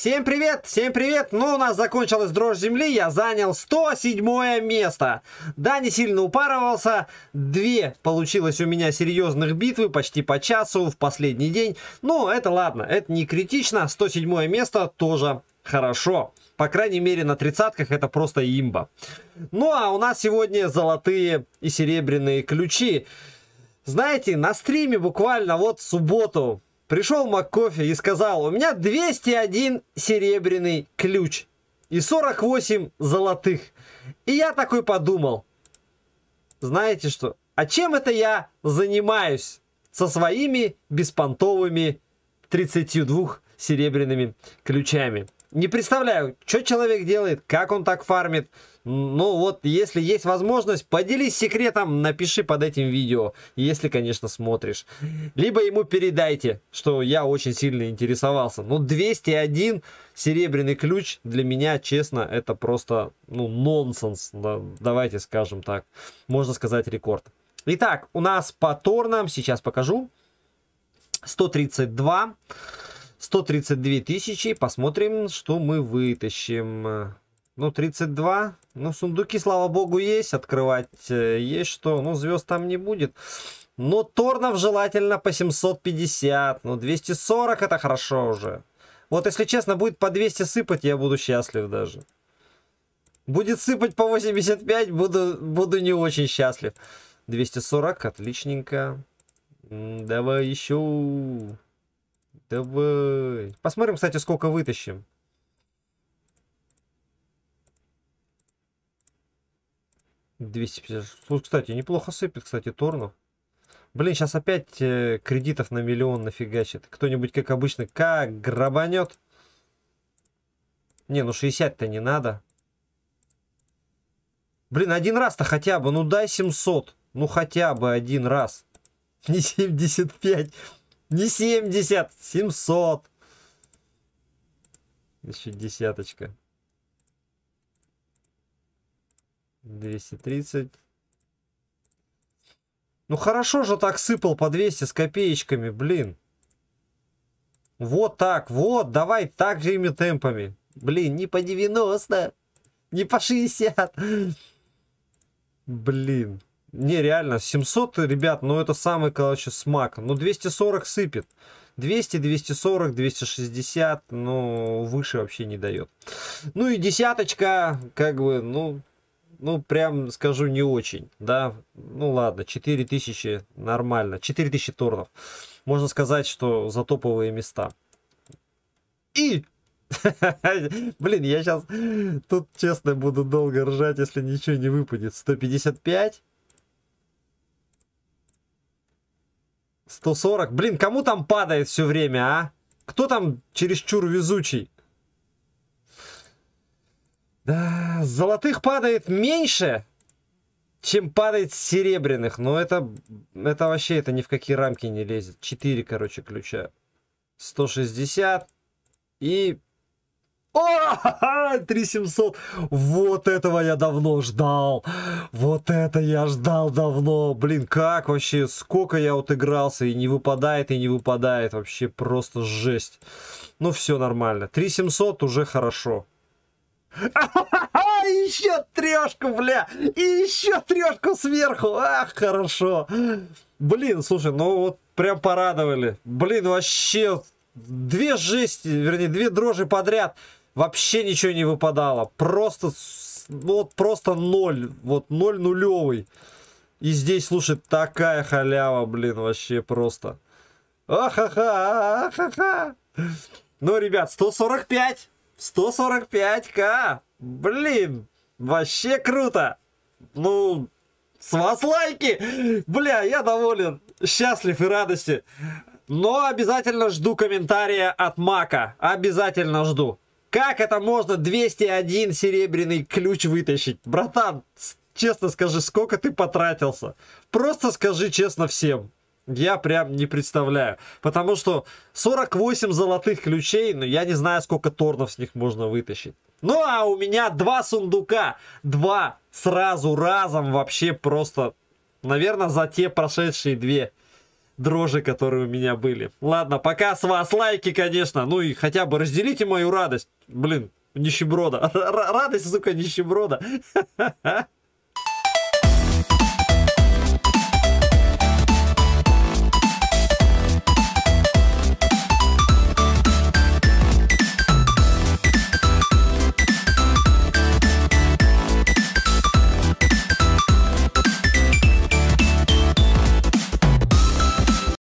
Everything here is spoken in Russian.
Всем привет, всем привет! Ну, у нас закончилась дрожь земли, я занял 107 место. Да, не сильно упарывался, две получилось у меня серьезных битвы, почти по часу в последний день. Но ну, это ладно, это не критично, 107 место тоже хорошо. По крайней мере, на тридцатках это просто имба. Ну, а у нас сегодня золотые и серебряные ключи. Знаете, на стриме буквально вот в субботу Пришел МакКофи и сказал, у меня 201 серебряный ключ и 48 золотых. И я такой подумал, знаете что, а чем это я занимаюсь со своими беспонтовыми 32 серебряными ключами? не представляю, что человек делает, как он так фармит. Ну вот, если есть возможность, поделись секретом, напиши под этим видео, если, конечно, смотришь. Либо ему передайте, что я очень сильно интересовался. Ну, 201 серебряный ключ для меня, честно, это просто, ну, нонсенс, да, давайте скажем так. Можно сказать рекорд. Итак, у нас по торнам, сейчас покажу, 132. 132. 132 тысячи. Посмотрим, что мы вытащим. Ну, 32. Ну, сундуки, слава богу, есть. Открывать э, есть что. Ну, звезд там не будет. Но торнов желательно по 750. Ну, 240 это хорошо уже. Вот, если честно, будет по 200 сыпать, я буду счастлив даже. Будет сыпать по 85, буду, буду не очень счастлив. 240, отличненько. Давай еще. Давай. Посмотрим, кстати, сколько вытащим. Двести пятьдесят. Слушай, кстати, неплохо сыпет, кстати, Торну. Блин, сейчас опять э, кредитов на миллион нафигачит. Кто-нибудь, как обычно, как грабанет. Не, ну 60-то не надо. Блин, один раз-то хотя бы. Ну дай 700. Ну хотя бы один раз. Не 75. Не 70, 700. Еще десяточка. 230. Ну хорошо же так сыпал по 200 с копеечками, блин. Вот так, вот, давай так же ими темпами. Блин, не по 90, не по 60. Блин нереально. 700, ребят, ну это самый, короче, смак. Ну 240 сыпет. 200, 240, 260, ну выше вообще не дает. Ну и десяточка, как бы, ну, ну прям скажу не очень, да. Ну ладно, 4000 нормально, 4000 торнов. Можно сказать, что за топовые места. И Блин, я сейчас тут честно буду долго ржать, если ничего не выпадет. 155, 140. Блин, кому там падает все время, а? Кто там чересчур везучий? Да, золотых падает меньше, чем падает серебряных. Но это, это вообще это ни в какие рамки не лезет. 4, короче, ключа. 160 и о, 3700. Вот этого я давно ждал. Вот это я ждал давно. Блин, как вообще, сколько я отыгрался. И не выпадает, и не выпадает. Вообще просто жесть. Ну, все нормально. 3700 уже хорошо. А Еще трешку, бля! И еще трешку сверху! Ах, хорошо! Блин, слушай, ну вот прям порадовали. Блин, вообще две жести, вернее, две дрожи подряд. Вообще ничего не выпадало. Просто, ну, вот просто ноль. Вот ноль нулевый. И здесь, слушай, такая халява, блин, вообще просто. Ахаха, ахаха. Ну, ребят, 145. 145к. Блин, вообще круто. Ну, с вас лайки. Бля, я доволен. Счастлив и радости. Но обязательно жду комментария от Мака. Обязательно жду. Как это можно 201 серебряный ключ вытащить? Братан, честно скажи, сколько ты потратился? Просто скажи честно всем. Я прям не представляю. Потому что 48 золотых ключей, но ну, я не знаю, сколько торнов с них можно вытащить. Ну, а у меня два сундука. Два сразу разом вообще просто, наверное, за те прошедшие две дрожи, которые у меня были. Ладно, пока с вас лайки, конечно. Ну и хотя бы разделите мою радость. Блин, нищеброда. Радость, сука, нищеброда.